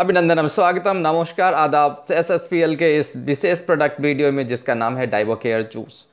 अभिनंदनम स्वागतम नमस्कार आदाब एस एस पी एल के इस विशेष प्रोडक्ट वीडियो में जिसका नाम है केयर जूस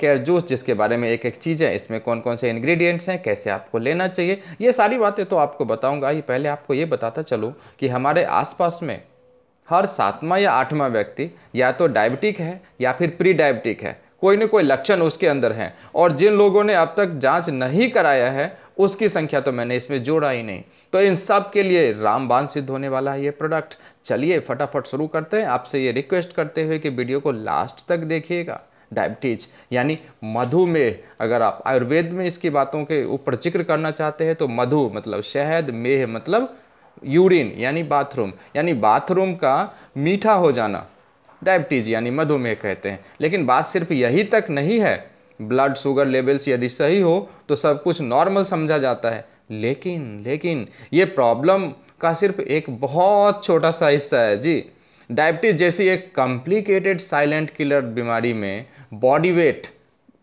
केयर जूस जिसके बारे में एक एक चीज़ है इसमें कौन कौन से इंग्रेडिएंट्स हैं कैसे आपको लेना चाहिए ये सारी बातें तो आपको बताऊंगा ही पहले आपको ये बताता चलूँ कि हमारे आसपास में हर सातवां या आठवां व्यक्ति या तो डायबिटिक है या फिर प्री डायबिटिक है कोई ना कोई लक्षण उसके अंदर हैं और जिन लोगों ने अब तक जांच नहीं कराया है उसकी संख्या तो मैंने इसमें जोड़ा ही नहीं तो इन सब के लिए रामबान सिद्ध होने वाला है ये प्रोडक्ट चलिए फटाफट शुरू करते हैं आपसे ये रिक्वेस्ट करते हुए कि वीडियो को लास्ट तक देखिएगा डायबिटीज यानी मधु में अगर आप आयुर्वेद में इसकी बातों के ऊपर जिक्र करना चाहते हैं तो मधु मतलब शहद मेह मतलब यूरिन यानी बाथरूम यानी बाथरूम का मीठा हो जाना डायबिटीज यानी मधुमेह कहते हैं लेकिन बात सिर्फ यही तक नहीं है ब्लड शुगर लेवल्स यदि सही हो तो सब कुछ नॉर्मल समझा जाता है लेकिन लेकिन ये प्रॉब्लम का सिर्फ एक बहुत छोटा सा हिस्सा है जी डायबिटीज जैसी एक कॉम्प्लिकेटेड साइलेंट किलर बीमारी में बॉडी वेट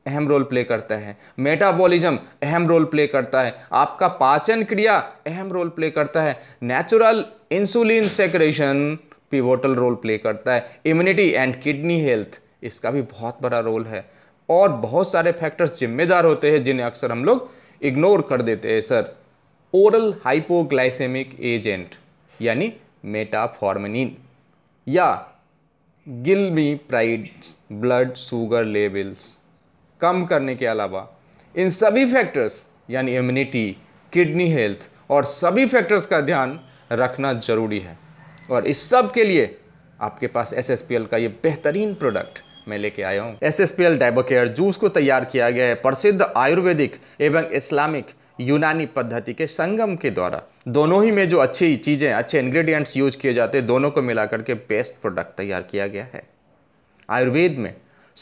अहम रोल प्ले करता है मेटाबॉलिज्म अहम रोल प्ले करता है आपका पाचन क्रिया अहम रोल प्ले करता है natural insulin secretion pivotal role play करता है इम्यूनिटी एंड किडनी हेल्थ इसका भी बहुत बड़ा रोल है और बहुत सारे फैक्टर्स जिम्मेदार होते हैं जिन्हें अक्सर हम लोग इग्नोर कर देते हैं सर ओरल हाइपोग्लाइसेमिक एजेंट यानी मेटाफॉर्मिन या glimepiride blood sugar levels कम करने के अलावा इन सभी फैक्टर्स यानी इम्यूनिटी किडनी हेल्थ और सभी फैक्टर्स का ध्यान रखना ज़रूरी है और इस सब के लिए आपके पास एस का ये बेहतरीन प्रोडक्ट मैं लेके आया हूँ S S P L Diabocare juice को तैयार किया गया है प्रसिद्ध आयुर्वेदिक एवं इस्लामिक यूनानी पद्धति के संगम के द्वारा दोनों ही में जो अच्छी चीज़ें अच्छे इंग्रेडिएंट्स यूज किए जाते हैं दोनों को मिलाकर के बेस्ट प्रोडक्ट तैयार किया गया है आयुर्वेद में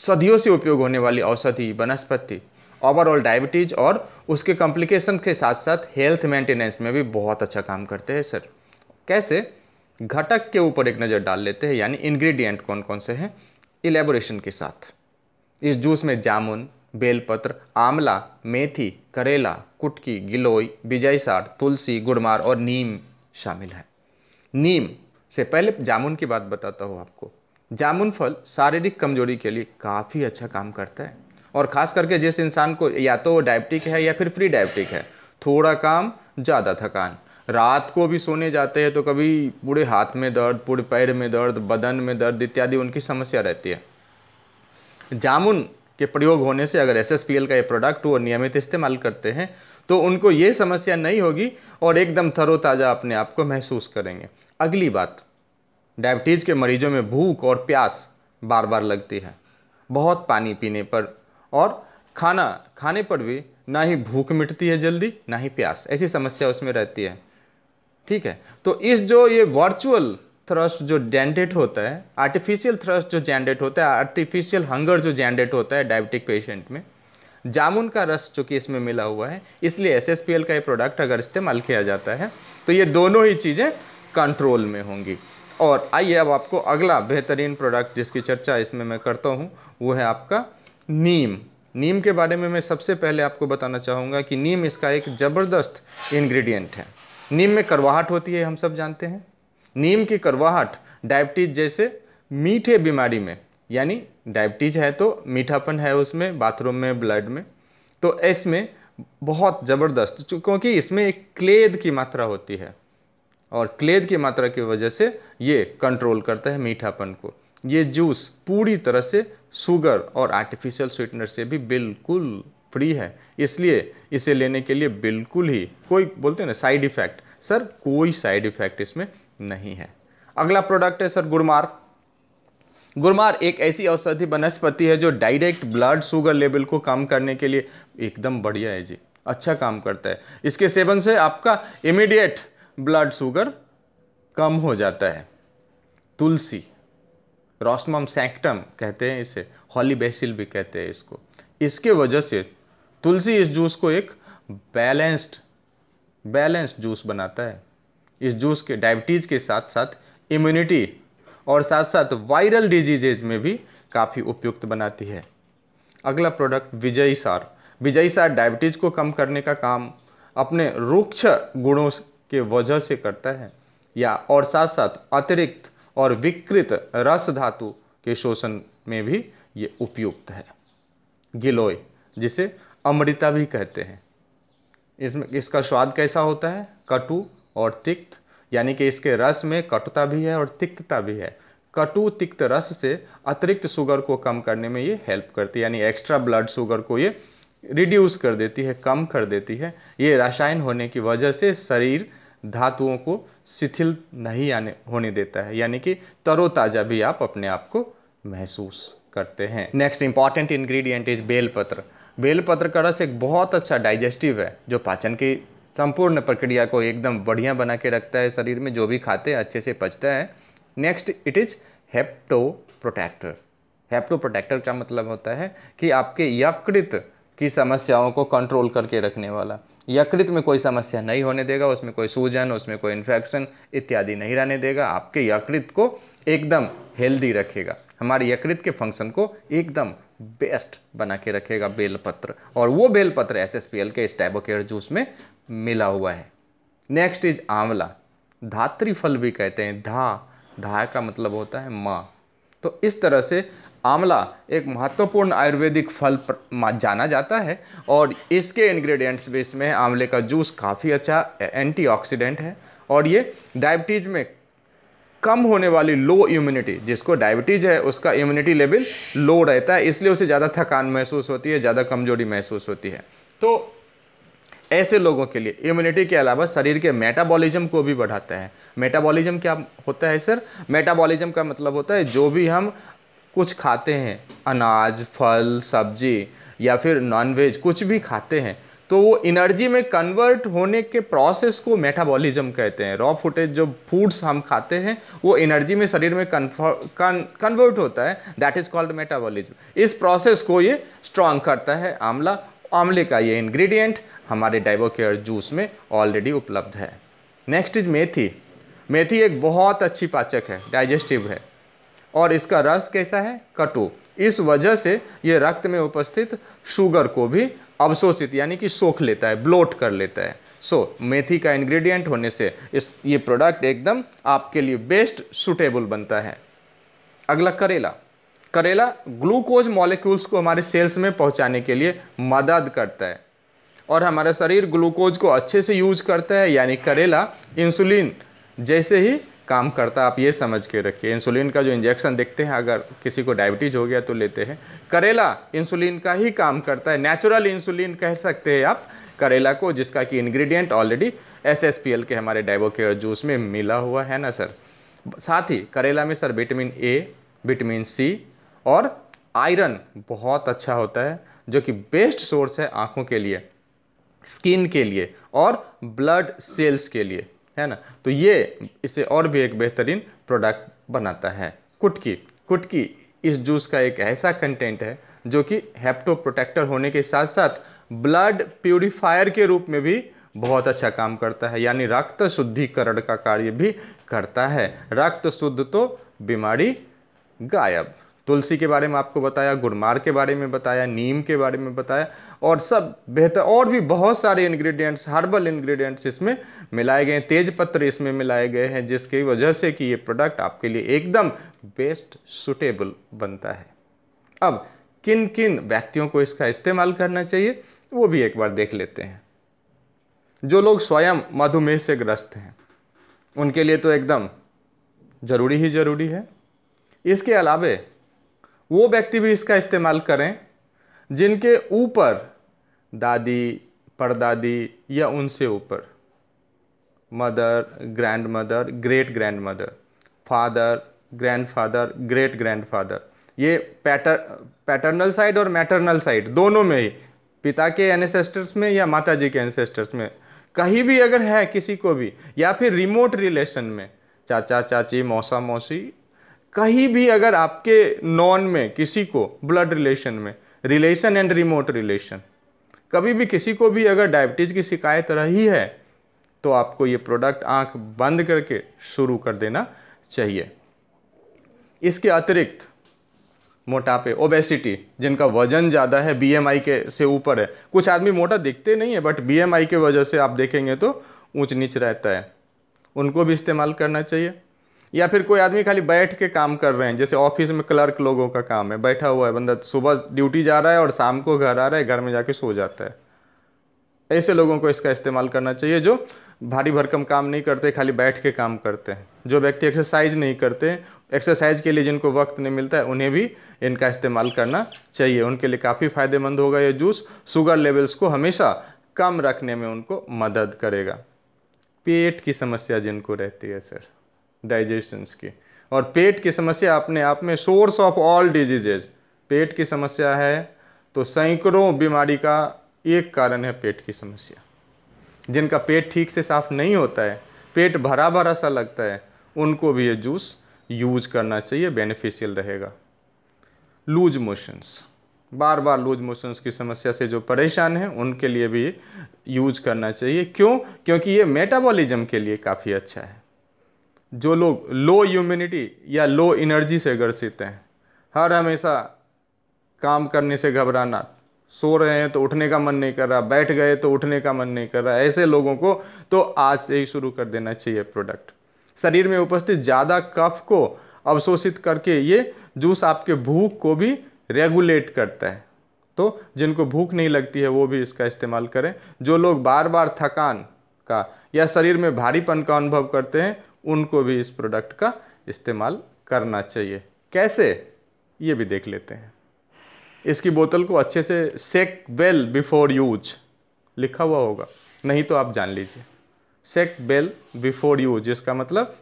सदियों से उपयोग होने वाली औषधि वनस्पति ओवरऑल डायबिटीज और उसके कॉम्प्लिकेशन के साथ साथ हेल्थ मेंटेनेंस में भी बहुत अच्छा काम करते हैं सर कैसे घटक के ऊपर एक नज़र डाल लेते हैं यानी इंग्रेडिएंट कौन कौन से हैं इलेबोरेशन के साथ इस जूस में जामुन बेलपत्र आंवला मेथी करेला कुटकी गिलोई बिजय सार तुलसी गुड़मार और नीम शामिल है नीम से पहले जामुन की बात बताता हूँ आपको जामुन फल शारीरिक कमजोरी के लिए काफ़ी अच्छा काम करता है और ख़ास करके जिस इंसान को या तो वो डायबिटिक है या फिर प्री डायबिटिक है थोड़ा काम ज़्यादा थकान रात को भी सोने जाते हैं तो कभी पूरे हाथ में दर्द पूरे पैर में दर्द बदन में दर्द इत्यादि उनकी समस्या रहती है जामुन के प्रयोग होने से अगर एस का ये प्रोडक्ट वो नियमित इस्तेमाल करते हैं तो उनको ये समस्या नहीं होगी और एकदम थरोताज़ा अपने आप को महसूस करेंगे अगली बात डायबिटीज़ के मरीजों में भूख और प्यास बार बार लगती है बहुत पानी पीने पर और खाना खाने पर भी ना ही भूख मिटती है जल्दी ना ही प्यास ऐसी समस्या उसमें रहती है ठीक है तो इस जो ये वर्चुअल थ्रस्ट जो जनरेट होता है आर्टिफिशियल थ्रस्ट जो जनरेट होता है आर्टिफिशियल हंगर जो जनरेट होता है डायबिटिक पेशेंट में जामुन का रस जो कि इसमें मिला हुआ है इसलिए एस का ये प्रोडक्ट अगर इस्तेमाल किया जाता है तो ये दोनों ही चीज़ें कंट्रोल में होंगी और आइए अब आपको अगला बेहतरीन प्रोडक्ट जिसकी चर्चा इसमें मैं करता हूँ वो है आपका नीम नीम के बारे में मैं सबसे पहले आपको बताना चाहूँगा कि नीम इसका एक ज़बरदस्त इन्ग्रीडियंट है नीम में करवाहट होती है हम सब जानते हैं नीम की करवाहट डायबिटीज जैसे मीठे बीमारी में यानी डायबिटीज है तो मीठापन है उसमें बाथरूम में ब्लड में तो इसमें बहुत ज़बरदस्त क्योंकि इसमें एक क्लेद की मात्रा होती है और क्लेद की मात्रा की वजह से ये कंट्रोल करता है मीठापन को ये जूस पूरी तरह से शुगर और आर्टिफिशियल स्वीटनर से भी बिल्कुल फ्री है इसलिए इसे लेने के लिए बिल्कुल ही कोई बोलते हैं ना साइड इफ़ेक्ट सर कोई साइड इफ़ेक्ट इसमें नहीं है अगला प्रोडक्ट है सर गुरमार गुरमार एक ऐसी औषधि वनस्पति है जो डायरेक्ट ब्लड शुगर लेवल को कम करने के लिए एकदम बढ़िया है जी अच्छा काम करता है इसके सेवन से आपका इमीडिएट ब्लड शुगर कम हो जाता है तुलसी रोसमम सैक्टम कहते हैं इसे हॉली बेसिल भी कहते हैं इसको इसके वजह से तुलसी इस जूस को एक बैलेंस्ड बैलेंस्ड जूस बनाता है इस जूस के डायबिटीज के साथ साथ इम्यूनिटी और साथ साथ वायरल डिजीजेज में भी काफ़ी उपयुक्त बनाती है अगला प्रोडक्ट विजयी सार विजयी सार डायबिटीज को कम करने का काम अपने रुक्ष गुणों के वजह से करता है या और साथ साथ अतिरिक्त और विकृत रस धातु के शोषण में भी ये उपयुक्त है गिलोय जिसे अमृता भी कहते हैं इसमें इसका स्वाद कैसा होता है कटु और तिक्त यानी कि इसके रस में कटुता भी है और तिक्तता भी है कटु तिक्त रस से अतिरिक्त शुगर को कम करने में ये हेल्प करती है यानी एक्स्ट्रा ब्लड शुगर को ये रिड्यूस कर देती है कम कर देती है ये रसायन होने की वजह से शरीर धातुओं को शिथिल नहीं आने होने देता है यानी कि तरोताज़ा भी आप अपने आप को महसूस करते हैं नेक्स्ट इंपॉर्टेंट इंग्रेडिएंट इज बेलपत्र बेलपत्र का रस एक बहुत अच्छा डाइजेस्टिव है जो पाचन की संपूर्ण प्रक्रिया को एकदम बढ़िया बना के रखता है शरीर में जो भी खाते हैं अच्छे से पचता है next it is hepatoprotector hepatoprotector का मतलब होता है कि आपके यकृत की समस्याओं को कंट्रोल करके रखने वाला यकृत में कोई समस्या नहीं होने देगा उसमें कोई सूजन उसमें कोई इन्फेक्शन इत्यादि नहीं रहने देगा आपके यकृत को एकदम हेल्दी रखेगा हमारे यकृत के फंक्शन को एकदम बेस्ट बना के रखेगा बेलपत्र और वो बेलपत्र एस एस पी एल के स्टैबोकेयर जूस में मिला हुआ है नेक्स्ट इज आंवला धात्री फल भी कहते हैं धा धा का मतलब होता है माँ तो इस तरह से आंवला एक महत्वपूर्ण आयुर्वेदिक फल जाना जाता है और इसके इंग्रेडिएंट्स भी इसमें आंवले का जूस काफ़ी अच्छा एंटीऑक्सीडेंट है और ये डायबिटीज़ में कम होने वाली लो इम्यूनिटी जिसको डायबिटीज है उसका इम्यूनिटी लेवल लो रहता है इसलिए उसे ज़्यादा थकान महसूस होती है ज़्यादा कमजोरी महसूस होती है तो ऐसे लोगों के लिए इम्यूनिटी के अलावा शरीर के मेटाबॉलिज्म को भी बढ़ाता है मेटाबॉलिज्म क्या होता है सर मेटाबॉलिज्म का मतलब होता है जो भी हम कुछ खाते हैं अनाज फल सब्जी या फिर नॉनवेज कुछ भी खाते हैं तो वो एनर्जी में कन्वर्ट होने के प्रोसेस को मेटाबॉलिज्म कहते हैं रॉ फुटेज जो फूड्स हम खाते हैं वो एनर्जी में शरीर में कन्वर्ट होता है दैट इज़ कॉल्ड मेटाबॉलिज्म इस प्रोसेस को ये स्ट्रांग करता है आंवला आंवले का ये इंग्रेडिएंट हमारे डाइवोकेयर जूस में ऑलरेडी उपलब्ध है नेक्स्ट इज मेथी मेथी एक बहुत अच्छी पाचक है डाइजेस्टिव है और इसका रस कैसा है कटु इस वजह से ये रक्त में उपस्थित शुगर को भी अवशोषित यानी कि सोख लेता है ब्लोट कर लेता है सो so, मेथी का इंग्रेडिएंट होने से इस ये प्रोडक्ट एकदम आपके लिए बेस्ट सुटेबल बनता है अगला करेला करेला ग्लूकोज मॉलिक्यूल्स को हमारे सेल्स में पहुंचाने के लिए मदद करता है और हमारा शरीर ग्लूकोज को अच्छे से यूज करता है यानी करेला इंसुलिन जैसे ही काम करता आप ये समझ के रखिए इंसुलिन का जो इंजेक्शन देखते हैं अगर किसी को डायबिटीज हो गया तो लेते हैं करेला इंसुलिन का ही काम करता है नेचुरल इंसुलिन कह सकते हैं आप करेला को जिसका कि इंग्रेडिएंट ऑलरेडी एसएसपीएल के हमारे डाइवोकेयर जूस में मिला हुआ है ना सर साथ ही करेला में sir vitamin A vitamin C और आयरन बहुत अच्छा होता है जो कि बेस्ट सोर्स है आँखों के लिए स्किन के लिए और ब्लड सेल्स के लिए है ना तो ये इसे और भी एक बेहतरीन प्रोडक्ट बनाता है कुटकी कुटकी इस जूस का एक ऐसा कंटेंट है जो कि हेप्टो प्रोटेक्टर होने के साथ साथ ब्लड प्योरीफायर के रूप में भी बहुत अच्छा काम करता है यानी रक्त शुद्धिकरण का कार्य भी करता है रक्त शुद्ध तो बीमारी गायब तुलसी के बारे में आपको बताया गुरमार के बारे में बताया नीम के बारे में बताया और सब बेहतर और भी बहुत सारे इंग्रेडिएंट्स हर्बल इंग्रेडिएंट्स इसमें मिलाए गए हैं तेज पत्र इसमें मिलाए गए हैं जिसकी वजह से कि ये प्रोडक्ट आपके लिए एकदम बेस्ट सुटेबल बनता है अब किन किन व्यक्तियों को इसका इस्तेमाल करना चाहिए वो भी एक बार देख लेते हैं जो लोग स्वयं मधुमेह से ग्रस्त हैं उनके लिए तो एकदम ज़रूरी ही ज़रूरी है इसके अलावे वो व्यक्ति भी इसका इस्तेमाल करें जिनके ऊपर दादी परदादी या उनसे ऊपर mother grand mother great grand mother father grand father great grand father ये पैटर पैटर्नल साइड और मैटरनल साइड दोनों में ही पिता के एनसेस्टर्स में या माता जी के एनसेस्टर्स में कहीं भी अगर है किसी को भी या फिर रिमोट रिलेशन में चाचा चाची मौसा मौसी कहीं भी अगर आपके नॉन में किसी को ब्लड रिलेशन में रिलेशन एंड रिमोट रिलेशन कभी भी किसी को भी अगर डायबिटीज़ की शिकायत रही है तो आपको ये प्रोडक्ट आंख बंद करके शुरू कर देना चाहिए इसके अतिरिक्त मोटापे ओबेसिटी जिनका वजन ज़्यादा है बीएमआई के से ऊपर है कुछ आदमी मोटा दिखते नहीं है बट बीएमआई के वजह से आप देखेंगे तो ऊंच नीच रहता है उनको भी इस्तेमाल करना चाहिए या फिर कोई आदमी खाली बैठ के काम कर रहे हैं जैसे ऑफिस में क्लर्क लोगों का काम है बैठा हुआ है बंदा सुबह ड्यूटी जा रहा है और शाम को घर आ रहा है घर में जाके सो जाता है ऐसे लोगों को इसका इस्तेमाल करना चाहिए जो भारी भरकम काम नहीं करते खाली बैठ के काम करते हैं जो व्यक्ति एक्सरसाइज नहीं करते एक्सरसाइज के लिए जिनको वक्त नहीं मिलता है उन्हें भी इनका इस्तेमाल करना चाहिए उनके लिए काफ़ी फायदेमंद होगा ये जूस शुगर लेवल्स को हमेशा कम रखने में उनको मदद करेगा पेट की समस्या जिनको रहती है सर डाइजेशंस की और पेट की समस्या अपने आप में सोर्स ऑफ ऑल डिजीजेज पेट की समस्या है तो सैकड़ों बीमारी का एक कारण है पेट की समस्या जिनका पेट ठीक से साफ नहीं होता है पेट भरा भरा सा लगता है उनको भी ये जूस यूज करना चाहिए बेनिफिशियल रहेगा लूज मोशंस बार बार लूज मोशंस की समस्या से जो परेशान हैं उनके लिए भी यूज करना चाहिए क्यों क्योंकि ये मेटाबॉलिज्म के लिए काफ़ी अच्छा है जो लोग लो ह्यूमिनिटी या लो एनर्जी से ग्रसित हैं हर हमेशा काम करने से घबराना सो रहे हैं तो उठने का मन नहीं कर रहा बैठ गए तो उठने का मन नहीं कर रहा ऐसे लोगों को तो आज से ही शुरू कर देना चाहिए प्रोडक्ट शरीर में उपस्थित ज़्यादा कफ को अवशोषित करके ये जूस आपके भूख को भी रेगुलेट करता है तो जिनको भूख नहीं लगती है वो भी इसका इस्तेमाल करें जो लोग बार बार थकान का या शरीर में भारीपन का अनुभव करते हैं उनको भी इस प्रोडक्ट का इस्तेमाल करना चाहिए कैसे ये भी देख लेते हैं इसकी बोतल को अच्छे से सेक वेल बिफोर यूज लिखा हुआ होगा नहीं तो आप जान लीजिए सेक बेल बिफोर यूज इसका मतलब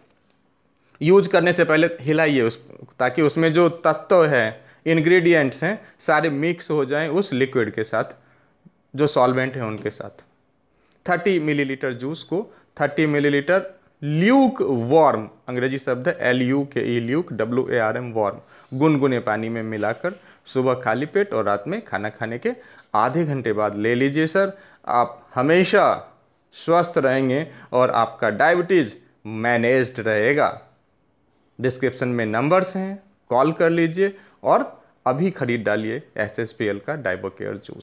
यूज करने से पहले हिलाइए उस ताकि उसमें जो तत्व है इंग्रेडिएंट्स हैं सारे मिक्स हो जाएं उस लिक्विड के साथ जो सॉल्वेंट है उनके साथ 30 मिलीलीटर जूस को 30 मिलीलीटर ल्यूक वॉर्म अंग्रेजी शब्द है L U K E Luke W A R M warm गुनगुने पानी में मिलाकर सुबह खाली पेट और रात में खाना खाने के आधे घंटे बाद ले लीजिए सर आप हमेशा स्वस्थ रहेंगे और आपका डायबिटीज़ मैनेज्ड रहेगा डिस्क्रिप्शन में नंबर्स हैं कॉल कर लीजिए और अभी खरीद डालिए एस एस पी एल का डाइबोकेयर जूस